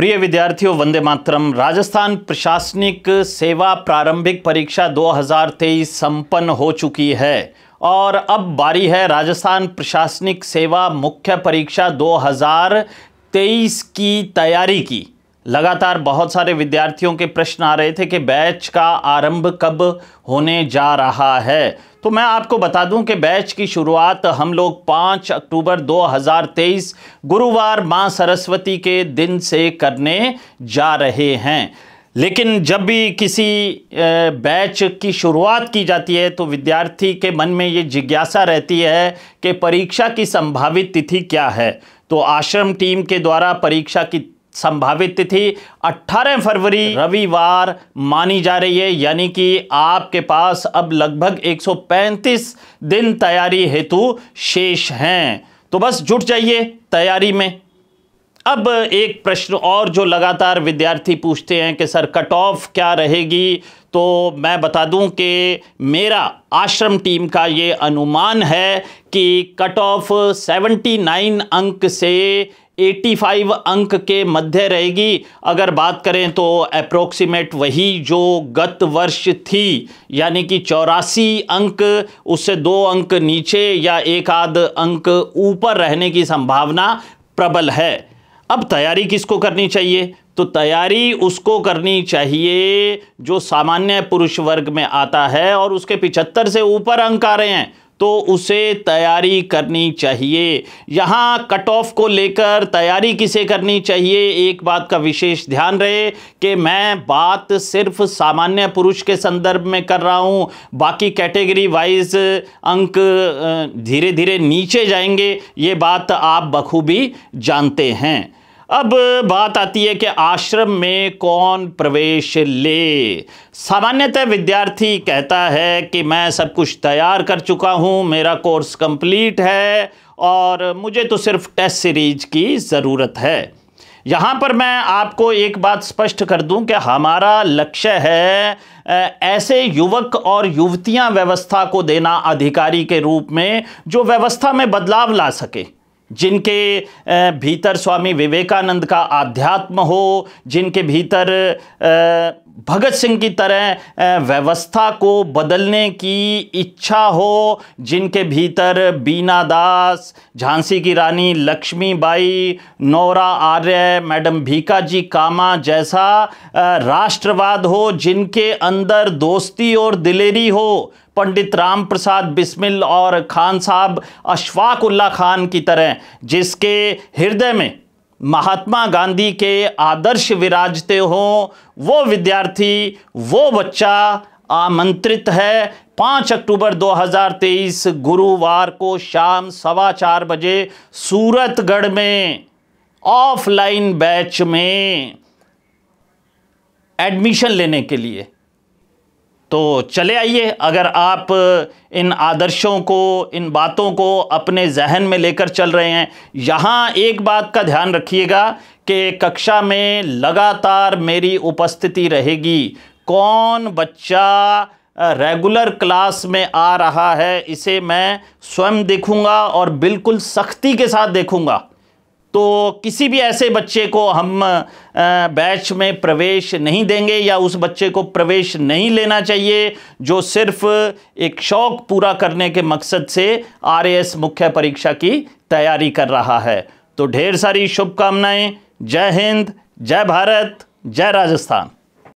प्रिय विद्यार्थियों वंदे मातरम राजस्थान प्रशासनिक सेवा प्रारंभिक परीक्षा 2023 संपन्न हो चुकी है और अब बारी है राजस्थान प्रशासनिक सेवा मुख्य परीक्षा 2023 की तैयारी की लगातार बहुत सारे विद्यार्थियों के प्रश्न आ रहे थे कि बैच का आरंभ कब होने जा रहा है तो मैं आपको बता दूं कि बैच की शुरुआत हम लोग 5 अक्टूबर 2023 गुरुवार मां सरस्वती के दिन से करने जा रहे हैं लेकिन जब भी किसी बैच की शुरुआत की जाती है तो विद्यार्थी के मन में ये जिज्ञासा रहती है कि परीक्षा की संभावित तिथि क्या है तो आश्रम टीम के द्वारा परीक्षा की संभावित तिथि 18 फरवरी रविवार मानी जा रही है यानी कि आपके पास अब लगभग 135 दिन तैयारी हेतु शेष हैं तो बस जुट जाइए तैयारी में अब एक प्रश्न और जो लगातार विद्यार्थी पूछते हैं कि सर कट ऑफ क्या रहेगी तो मैं बता दूं कि मेरा आश्रम टीम का ये अनुमान है कि कट ऑफ 79 अंक से 85 अंक के मध्य रहेगी अगर बात करें तो अप्रोक्सीमेट वही जो गत वर्ष थी यानी कि चौरासी अंक उससे दो अंक नीचे या एक आध अंक ऊपर रहने की संभावना प्रबल है अब तैयारी किसको करनी चाहिए तो तैयारी उसको करनी चाहिए जो सामान्य पुरुष वर्ग में आता है और उसके 75 से ऊपर अंक आ रहे हैं तो उसे तैयारी करनी चाहिए यहाँ कट ऑफ को लेकर तैयारी किसे करनी चाहिए एक बात का विशेष ध्यान रहे कि मैं बात सिर्फ सामान्य पुरुष के संदर्भ में कर रहा हूँ बाकी कैटेगरी वाइज अंक धीरे धीरे नीचे जाएंगे ये बात आप बखूबी जानते हैं अब बात आती है कि आश्रम में कौन प्रवेश ले सामान्यतः विद्यार्थी कहता है कि मैं सब कुछ तैयार कर चुका हूँ मेरा कोर्स कंप्लीट है और मुझे तो सिर्फ टेस्ट सीरीज की ज़रूरत है यहाँ पर मैं आपको एक बात स्पष्ट कर दूं कि हमारा लक्ष्य है ऐसे युवक और युवतियाँ व्यवस्था को देना अधिकारी के रूप में जो व्यवस्था में बदलाव ला सके जिनके भीतर स्वामी विवेकानंद का आध्यात्म हो जिनके भीतर भगत सिंह की तरह व्यवस्था को बदलने की इच्छा हो जिनके भीतर बीना दास झांसी की रानी लक्ष्मीबाई नौरा आर्य मैडम भीका जी कामा जैसा राष्ट्रवाद हो जिनके अंदर दोस्ती और दिलेरी हो पंडित राम प्रसाद बिस्मिल और खान साहब अशफाक उल्ला खान की तरह जिसके हृदय में महात्मा गांधी के आदर्श विराजते हों वो विद्यार्थी वो बच्चा आमंत्रित है पाँच अक्टूबर 2023 गुरुवार को शाम सवा चार बजे सूरतगढ़ में ऑफलाइन बैच में एडमिशन लेने के लिए तो चले आइए अगर आप इन आदर्शों को इन बातों को अपने जहन में लेकर चल रहे हैं यहाँ एक बात का ध्यान रखिएगा कि कक्षा में लगातार मेरी उपस्थिति रहेगी कौन बच्चा रेगुलर क्लास में आ रहा है इसे मैं स्वयं देखूंगा और बिल्कुल सख्ती के साथ देखूंगा तो किसी भी ऐसे बच्चे को हम बैच में प्रवेश नहीं देंगे या उस बच्चे को प्रवेश नहीं लेना चाहिए जो सिर्फ एक शौक पूरा करने के मकसद से आरएएस मुख्य परीक्षा की तैयारी कर रहा है तो ढेर सारी शुभकामनाएं जय हिंद जय भारत जय राजस्थान